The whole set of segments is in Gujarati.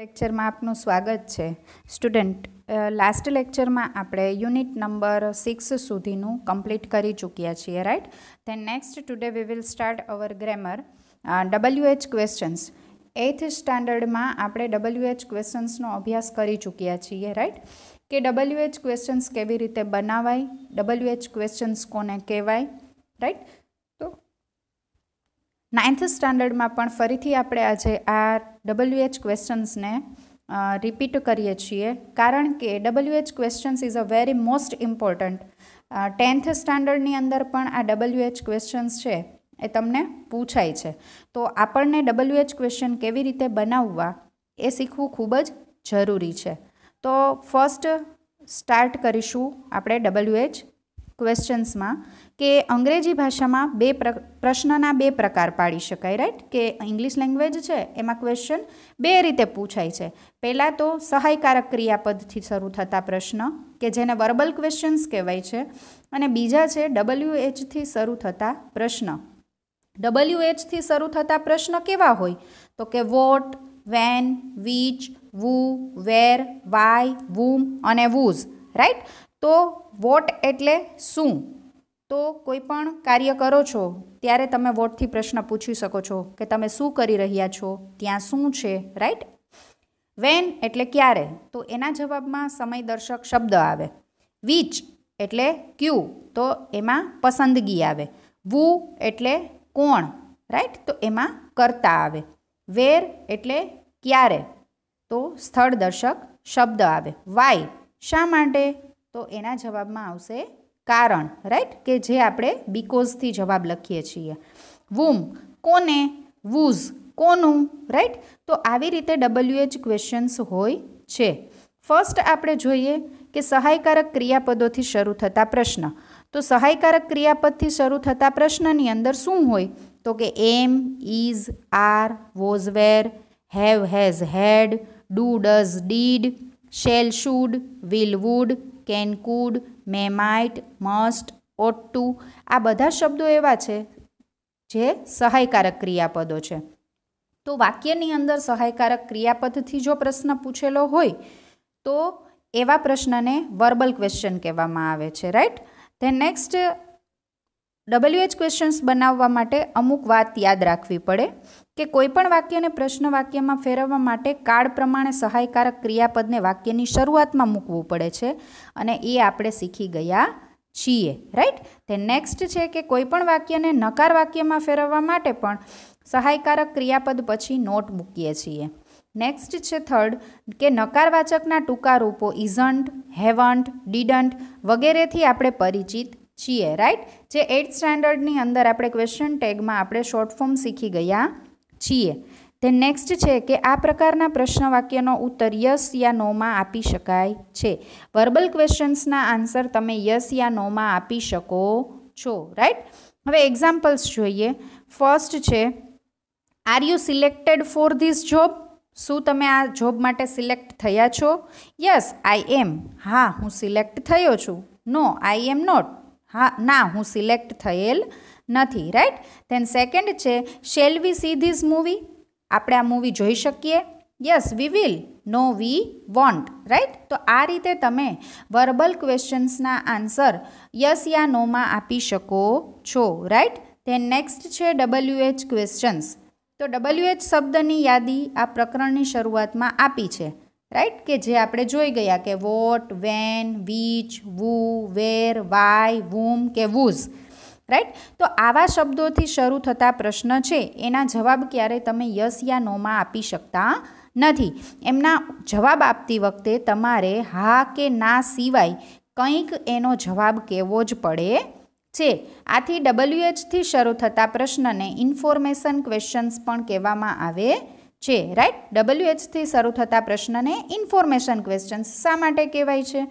લેક્ચરમાં આપનું સ્વાગત છે સ્ટુડન્ટ લાસ્ટ લેક્ચરમાં આપણે યુનિટ નંબર સિક્સ સુધીનું કમ્પ્લીટ કરી ચૂક્યા છીએ right then next today we will start our grammar WH questions eighth સ્ટાન્ડર્ડમાં આપણે ડબલ્યુએચ ક્વેશ્ચન્સનો અભ્યાસ કરી ચૂક્યા છીએ રાઈટ કે ડબલ્યુએચ ક્વેશ્ચન્સ કેવી રીતે બનાવાય ડબલ્યુએચ ક્વેશ્ચન્સ કોને કહેવાય રાઈટ નાઇન્થ સ્ટાન્ડર્ડમાં પણ ફરીથી આપણે આજે આ ડબલ્યુએચ ક્વેશ્ચન્સને રિપીટ કરીએ છીએ કારણ કે WH questions is a very most important tenth સ્ટાન્ડર્ડની અંદર પણ આ ડબલ્યુએચ ક્વેશ્ચન્સ છે એ તમને પૂછાય છે તો આપણને ડબલ્યુએચ ક્વેશ્ચન કેવી રીતે બનાવવા એ શીખવું ખૂબ જ જરૂરી છે તો ફર્સ્ટ સ્ટાર્ટ કરીશું આપણે ડબલ્યુએચ ક્વેશ્ચન્સમાં કે અંગ્રેજી ભાષામાં બે પ્રશ્નના બે પ્રકાર પાડી શકાય રાઈટ કે ઇંગ્લિશ લેંગ્વેજ છે એમાં ક્વેશ્ચન બે રીતે પૂછાય છે પહેલાં તો સહાયકારક ક્રિયાપદથી શરૂ થતા પ્રશ્ન કે જેને વર્બલ ક્વેશ્ચન્સ કહેવાય છે અને બીજા છે ડબલ્યુ એચથી શરૂ થતા પ્રશ્ન ડબલ્યુ એચથી શરૂ થતા પ્રશ્ન કેવા હોય તો કે what when which who where why whom અને વૂઝ રાઈટ તો વોટ એટલે શું તો કોઈ પણ કાર્ય કરો છો ત્યારે તમે વોટથી પ્રશ્ન પૂછી શકો છો કે તમે શું કરી રહ્યા છો ત્યાં શું છે રાઈટ વેન એટલે ક્યારે તો એના જવાબમાં સમય દર્શક શબ્દ આવે વિચ એટલે ક્યુ તો એમાં પસંદગી આવે વુ એટલે કોણ રાઈટ તો એમાં કરતા આવે વેર એટલે ક્યારે તો સ્થળ દર્શક શબ્દ આવે વાય શા માટે તો એના જવાબમાં આવશે કારણ રાઈટ કે જે આપણે બીકોઝથી જવાબ લખીએ છીએ વુમ કોને વુઝ કોનું રાઈટ તો આવી રીતે ડબલ્યુએચ ક્વેશ્ચન્સ હોય છે ફર્સ્ટ આપણે જોઈએ કે સહાયકારક ક્રિયાપદોથી શરૂ થતા પ્રશ્ન તો સહાયકારક ક્રિયાપદથી શરૂ થતા પ્રશ્નની અંદર શું હોય તો કે am is are was were have has had do does did shall should will would can could may might must ought to આ બધા શબ્દો એવા છે જે સહાયકારક ક્રિયાપદો છે તો વાક્યની અંદર સહાયકારક ક્રિયાપદથી જો પ્રશ્ન પૂછેલો હોય તો એવા પ્રશ્નને વર્બલ ક્વેશ્ચન કહેવામાં આવે છે right then next W H questions બનાવવા માટે અમુક વાત યાદ રાખવી પડે કે કોઈપણ વાક્યને પ્રશ્ન વાક્યમાં ફેરવવા માટે કાળ પ્રમાણે સહાયકારક ક્રિયાપદને વાક્યની શરૂઆતમાં મૂકવું પડે છે અને એ આપણે શીખી ગયા છીએ રાઈટ તે નેક્સ્ટ છે કે કોઈપણ વાક્યને નકાર વાક્યમાં ફેરવવા માટે પણ સહાયકારક ક્રિયાપદ પછી નોટ મૂકીએ છીએ નેક્સ્ટ છે થર્ડ કે નકારવાચકના ટૂંકા રૂપો ઇઝન્ટ હેવન્ટ ડીડન્ટ વગેરેથી આપણે પરિચિત છીએ રાઈટ જે એઇટ સ્ટાન્ડર્ડની અંદર આપણે ક્વેશ્ચન ટેગમાં આપણે શોર્ટ ફોર્મ શીખી ગયા છીએ તે નેક્સ્ટ છે કે આ પ્રકારના પ્રશ્ન વાક્યનો ઉત્તર યસ યા નોમાં આપી શકાય છે વર્બલ ક્વેશ્ચન્સના આન્સર તમે યસ યા નોમાં આપી શકો છો રાઈટ હવે એક્ઝામ્પલ્સ જોઈએ ફર્સ્ટ છે are you selected for this job શું તમે આ જોબ માટે સિલેક્ટ થયા છો યસ આઈ એમ હા હું સિલેક્ટ થયો છું નો આઈ એમ નોટ હા ના હું સિલેક્ટ થયેલ નથી રાઈટ ધેન સેકન્ડ છે shall we see these movie આપણે આ મૂવી જોઈ શકીએ yes we will no we won't right તો આ રીતે તમે વર્બલ ક્વેશ્ચન્સના આન્સર યસ યા નોમાં આપી શકો છો રાઈટ ધેન નેક્સ્ટ છે ડબલ્યુએચ ક્વેશ્ચન્સ તો ડબલ્યુએચ શબ્દની યાદી આ પ્રકરણની શરૂઆતમાં આપી છે રાઈટ કે જે આપણે જોઈ ગયા કે what when which who where why whom કે વુઝ રાઈટ તો આવા શબ્દોથી શરૂ થતા પ્રશ્ન છે એના જવાબ ક્યારેય તમે યસ યા નોમાં આપી શકતા નથી એમના જવાબ આપતી વખતે તમારે હા કે ના સિવાય કંઈક એનો જવાબ કહેવો જ પડે છે આથી ડબલ્યુએચથી શરૂ થતા પ્રશ્નને ઇન્ફોર્મેશન ક્વેશ્ચન્સ પણ કહેવામાં આવે છે રાઈટ ડબલ્યુએચથી શરૂ થતા પ્રશ્નને ઇન્ફોર્મેશન ક્વેશ્ચન્સ શા માટે કહેવાય છે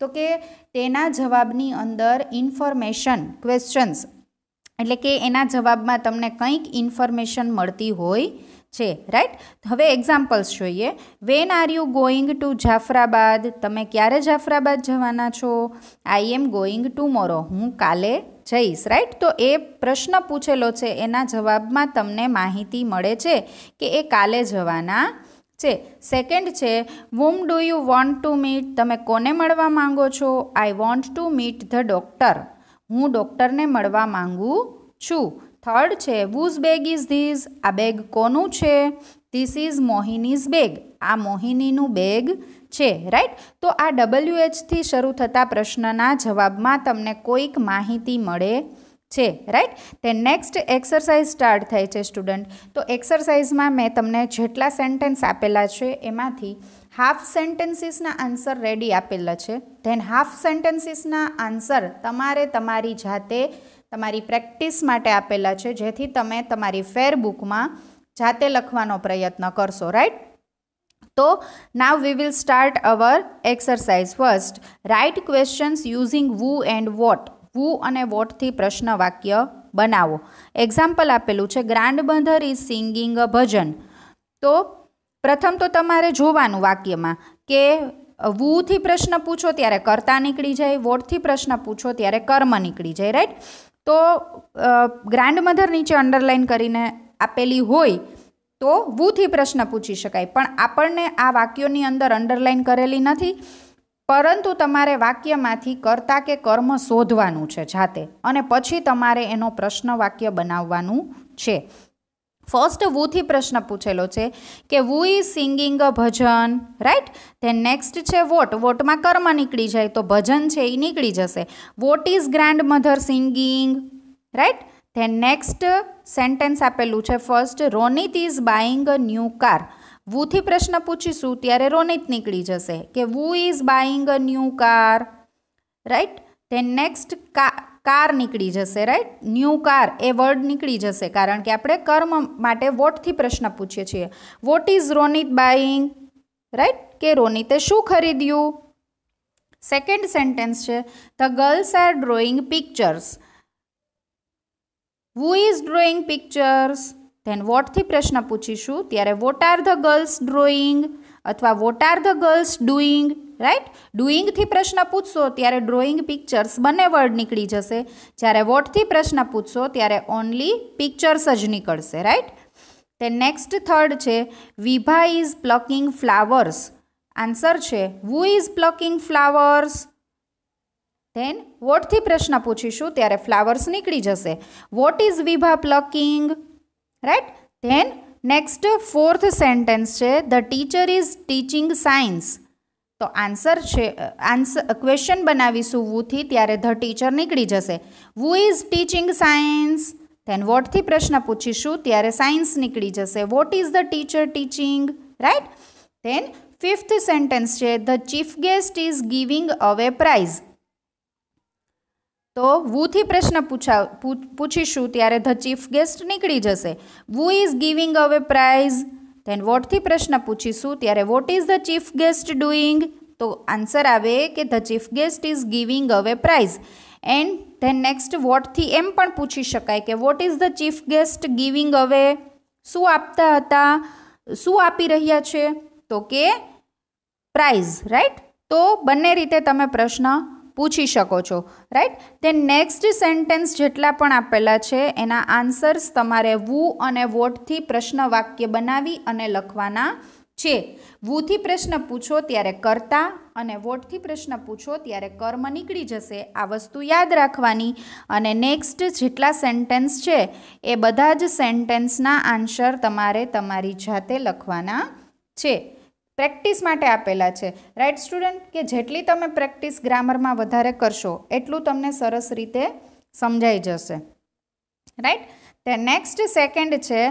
તો કે તેના જવાબની અંદર ઇન્ફોર્મેશન ક્વેશ્ચન્સ એટલે કે એના જવાબમાં તમને કંઈક ઇન્ફોર્મેશન મળતી હોય છે રાઈટ હવે એક્ઝામ્પલ્સ જોઈએ when are you going to Jafarabad તમે ક્યારે જાફરાબાદ જવાના છો આઈ એમ ગોઈંગ ટુમોરો હું કાલે જઈશ રાઈટ તો એ પ્રશ્ન પૂછેલો છે એના જવાબમાં તમને માહિતી મળે છે કે એ કાલે જવાના છે સેકન્ડ છે whom do you want to meet તમે કોને મળવા માંગો છો I want to meet the doctor હું ડૉક્ટરને મળવા માંગુ છું થર્ડ છે વુઝ બેગ ઇઝ ધીઝ આ બેગ કોનું છે ધીસ ઇઝ મોહિનીઝ બેગ આ મોહિનીનું બેગ છે રાઈટ તો આ ડબલ્યુએચથી શરૂ થતા પ્રશ્નના જવાબમાં તમને કોઈક માહિતી મળે છે રાઈટ તે નેક્સ્ટ એક્સરસાઇઝ સ્ટાર્ટ થાય છે સ્ટુડન્ટ તો એક્સરસાઇઝમાં મેં તમને જેટલા સેન્ટેન્સ આપેલા છે એમાંથી હાફ સેન્ટેન્સીસના આન્સર રેડી આપેલા છે ધેન હાફ સેન્ટેન્સીસના આન્સર તમારે તમારી જાતે તમારી પ્રેક્ટિસ માટે આપેલા છે જેથી તમે તમારી ફેર બુકમાં જાતે લખવાનો પ્રયત્ન કરશો રાઈટ તો now we will start our exercise first write questions using who and what who અને વોટથી પ્રશ્ન વાક્ય બનાવો એક્ઝામ્પલ આપેલું છે grand mother is singing a bhajan તો પ્રથમ તો તમારે જોવાનું વાક્યમાં કે વુથી પ્રશ્ન પૂછો ત્યારે કરતા નીકળી જાય વોટથી પ્રશ્ન પૂછો ત્યારે કર્મ નીકળી જાય રાઈટ તો ગ્રાન્ડમધર નીચે અંડરલાઇન કરીને આપેલી હોય તો વૂથી પ્રશ્ન પૂછી શકાય પણ આપણને આ વાક્યોની અંદર અંડરલાઇન કરેલી નથી પરંતુ તમારે વાક્યમાંથી કર્તા કે કર્મ શોધવાનું છે જાતે અને પછી તમારે એનો પ્રશ્ન વાક્ય બનાવવાનું છે ફર્સ્ટ વુથી પ્રશ્ન પૂછેલો છે કે who is singing a bhajan right then next છે વોટ વોટમાં કર્મ નીકળી જાય તો ભજન છે એ નીકળી જશે what is grand mother singing right then next sentence આપેલું છે first Ronit is buying a new car વુથી પ્રશ્ન પૂછીશું ત્યારે રોનિત નીકળી જશે કે who is buying a new car right then next car car નીકળી જશે રાઈટ ન્યૂ કાર એ વર્ડ નીકળી જશે કારણ કે આપણે કર્મ માટે વોટથી પ્રશ્ન પૂછીએ છીએ what is Ronit buying right કે રોનિતે શું ખરીદ્યું સેકન્ડ સેન્ટેન્સ છે the girls are drawing pictures who is drawing pictures then વોટથી પ્રશ્ન પૂછીશું ત્યારે what are the girls drawing અથવા what are the girls doing right ડુઈંગથી પ્રશ્ન પૂછશો ત્યારે ડ્રોઈંગ પિક્ચર્સ બંને વર્ડ નીકળી જશે જ્યારે વોટથી પ્રશ્ન પૂછશો ત્યારે ઓનલી પિક્ચર્સ જ નીકળશે રાઈટ તે નેક્સ્ટ થર્ડ છે Vibha is plucking flowers answer છે who is plucking flowers then વોટથી પ્રશ્ન પૂછીશું ત્યારે ફ્લાવર્સ નીકળી જશે what is Vibha plucking right then next fourth sentence છે the teacher is teaching science તો આન્સર છે આન્સર ક્વેશ્ચન બનાવીશું વૂથી ત્યારે ધ ટીચર નીકળી જશે who is teaching science then વોટથી પ્રશ્ન પૂછીશું ત્યારે સાયન્સ નીકળી જશે what is the teacher teaching right then fifth sentence છે the chief guest is giving away prize તો વૂથી પ્રશ્ન પૂછા પૂછીશું ત્યારે ધ ચીફ ગેસ્ટ નીકળી જશે who is giving away prize then વોટથી પ્રશ્ન પૂછીશું ત્યારે what is the chief guest doing તો આન્સર આવે કે the chief guest is giving away prize and then next વોટથી એમ પણ પૂછી શકાય કે what is the chief guest giving away શું આપતા હતા શું આપી રહ્યા છે તો કે પ્રાઇઝ રાઈટ તો બંને રીતે તમે પ્રશ્ન પૂછી શકો છો રાઈટ તે નેક્સ્ટ સેન્ટેન્સ જેટલા પણ આપેલા છે એના આન્સર્સ તમારે વુ અને વોટથી પ્રશ્ન વાક્ય બનાવી અને લખવાના છે વૂથી પ્રશ્ન પૂછો ત્યારે કર્તા અને વોટથી પ્રશ્ન પૂછો ત્યારે કર્મ નીકળી જશે આ વસ્તુ યાદ રાખવાની અને નેક્સ્ટ જેટલા સેન્ટેન્સ છે એ બધા જ સેન્ટેન્સના આન્સર તમારે તમારી જાતે લખવાના છે પ્રેક્ટિસ માટે આપેલા છે રાઈટ સ્ટુડન્ટ કે જેટલી તમે પ્રેક્ટિસ ગ્રામરમાં વધારે કરશો એટલું તમને સરસ રીતે સમજાઈ જશે રાઈટ તે નેક્સ્ટ સેકન્ડ છે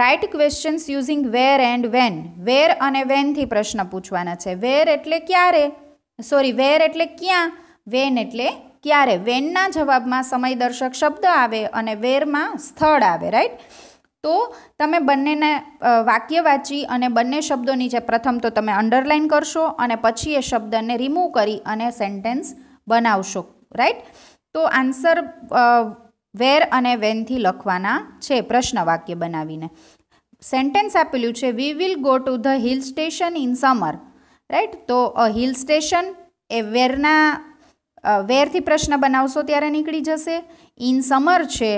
write questions using where and when where અને વેનથી પ્રશ્ન પૂછવાના છે વેર એટલે ક્યારે સોરી વેર એટલે ક્યાં વેન એટલે ક્યારે વેનના જવાબમાં સમયદર્શક શબ્દ આવે અને વેરમાં સ્થળ આવે રાઈટ તો તમે બંનેને વાક્ય વાંચી અને બંને શબ્દોની જે પ્રથમ તો તમે અંડરલાઇન કરશો અને પછી એ શબ્દને રિમૂવ કરી અને સેન્ટેન્સ બનાવશો રાઈટ તો આન્સર વેર અને વેનથી લખવાના છે પ્રશ્ન વાક્ય બનાવીને સેન્ટેન્સ આપેલું છે we will go to the hill station in summer right તો અ હિલ સ્ટેશન એ વેરના વેરથી પ્રશ્ન બનાવશો ત્યારે નીકળી જશે ઇન સમર છે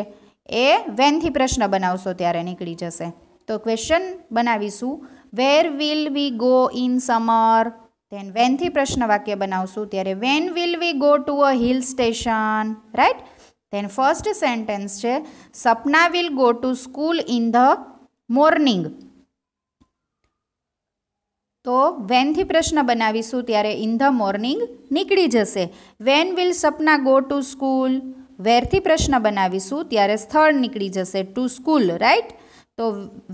એ વેનથી પ્રશ્ન બનાવશો ત્યારે નીકળી જશે તો ક્વેશ્ચન બનાવીશું where will we go in summer then વેનથી પ્રશ્ન વાક્ય બનાવશું ત્યારે when will we go to a hill station right then first sentence છે Sapna will go to school in the morning તો વેનથી પ્રશ્ન બનાવીશું ત્યારે ઇન ધ મોર્નિંગ નીકળી જશે when will Sapna go to school વેરથી પ્રશ્ન બનાવીશું ત્યારે સ્થળ નીકળી જશે ટુ સ્કૂલ રાઈટ તો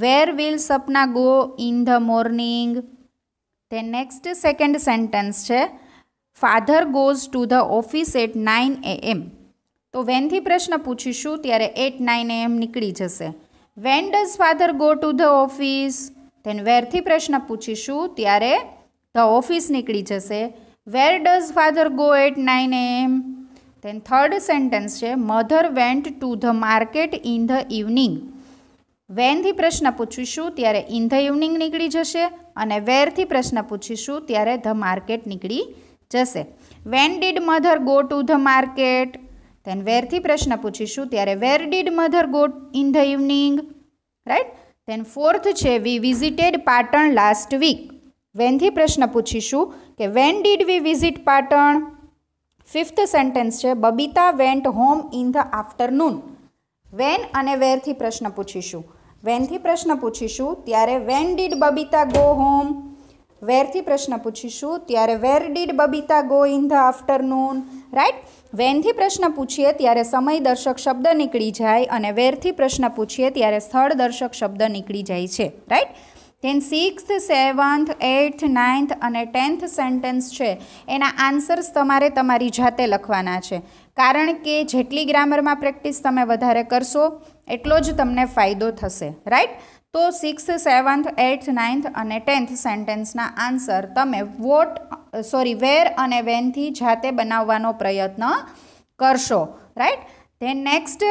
where will Sapna go in the morning then next second sentence છે father goes to the office at nine A M તો વેનથી પ્રશ્ન પૂછીશું ત્યારે એટ નાઇન એમ નીકળી જશે when does father go to the office then વેરથી પ્રશ્ન પૂછીશું ત્યારે ધ ઓફિસ નીકળી જશે where does father go at nine A M then third sentence છે mother went to the market in the evening વેનથી પ્રશ્ન પૂછીશું ત્યારે ઇન ધ ઇવનિંગ નીકળી જશે અને વેરથી પ્રશ્ન પૂછીશું ત્યારે ધ માર્કેટ નીકળી જશે when did mother go to the market then વેરથી પ્રશ્ન પૂછીશું ત્યારે where did mother go in the evening right then fourth છે we visited Patan last week વેનથી પ્રશ્ન પૂછીશું કે when did we visit Patan fifth sentence છે Babita went home in the afternoon when અને વેરથી પ્રશ્ન પૂછીશું વેનથી પ્રશ્ન પૂછીશું ત્યારે when did Babita go home વેરથી પ્રશ્ન પૂછીશું ત્યારે where did Babita go in the afternoon right વેનથી પ્રશ્ન પૂછીએ ત્યારે સમય દર્શક શબ્દ નીકળી જાય અને વેરથી પ્રશ્ન પૂછીએ ત્યારે સ્થળ દર્શક શબ્દ નીકળી જાય છે right then sixth seventh eighth ninth અને ટેન્થ સેન્ટેન્સ છે એના આન્સર્સ તમારે તમારી જાતે લખવાના છે કારણ કે જેટલી ગ્રામરમાં પ્રેક્ટિસ તમે વધારે કરશો એટલો જ તમને ફાયદો થશે રાઈટ તો સિક્સ સેવન્થ એઇથ નાઇન્થ અને ટેન્થ સેન્ટેન્સના આન્સર તમે વોટ સોરી વેર અને વેનથી જાતે બનાવવાનો પ્રયત્ન કરશો રાઈટ ધેન નેક્સ્ટ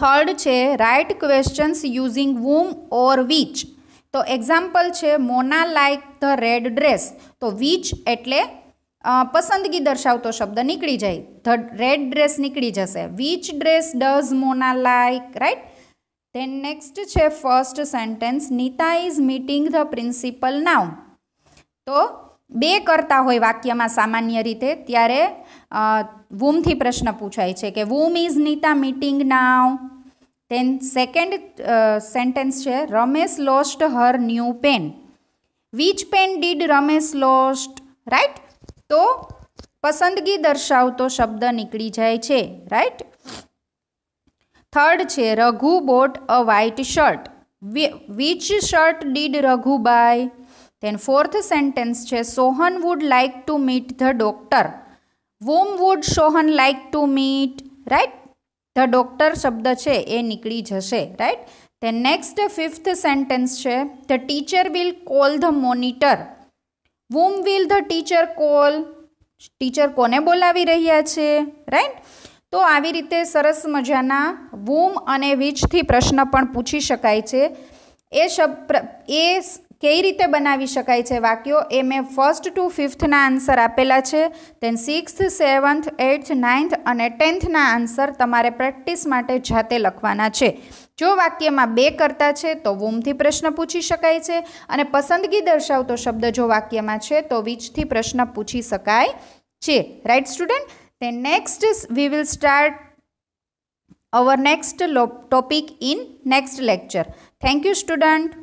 થર્ડ છે write questions using whom or which તો એક્ઝામ્પલ છે Mona like the red dress તો વીચ એટલે પસંદગી દર્શાવતો શબ્દ નીકળી જાય ધ રેડ ડ્રેસ નીકળી જશે which dress does Mona like right then next છે first sentence Nita is meeting the principal now તો બે કરતા હોય વાક્યમાં સામાન્ય રીતે ત્યારે વુમથી પ્રશ્ન પૂછાય છે કે whom is Nita meeting now then second sentence છે Ramesh lost her new pen which pen did Ramesh lost right તો પસંદગી દર્શાવતો શબ્દ નીકળી જાય છે રાઈટ થર્ડ છે Raghu bought a white shirt which shirt did Raghu buy then fourth sentence છે Sohan would like to meet the doctor whom would Sohan like to meet right the doctor શબ્દ છે એ નીકળી જશે રાઈટ તે નેક્સ્ટ ફિફ્થ સેન્ટેન્સ છે the teacher will call the monitor whom will the teacher call teacher કોને બોલાવી રહ્યા છે રાઈટ તો આવી રીતે સરસ મજાના વૂમ અને વિચથી પ્રશ્ન પણ પૂછી શકાય છે એ શબ્દ એ કઈ રીતે બનાવી શકાય છે વાક્યો એ મેં ફર્સ્ટ ટુ ફિફ્થના આન્સર આપેલા છે તેન સિક્સ્થ સેવન્થ એઇટ્થ નાઇન્થ અને ટેન્થના આન્સર તમારે પ્રેક્ટિસ માટે જાતે લખવાના છે જો વાક્યમાં બે કરતા છે તો વૂમથી પ્રશ્ન પૂછી શકાય છે અને પસંદગી દર્શાવતો શબ્દ જો વાક્યમાં છે તો વીચથી પ્રશ્ન પૂછી શકાય છે રાઈટ સ્ટુડન્ટ તે next is will will our next next topic in next lecture thank you student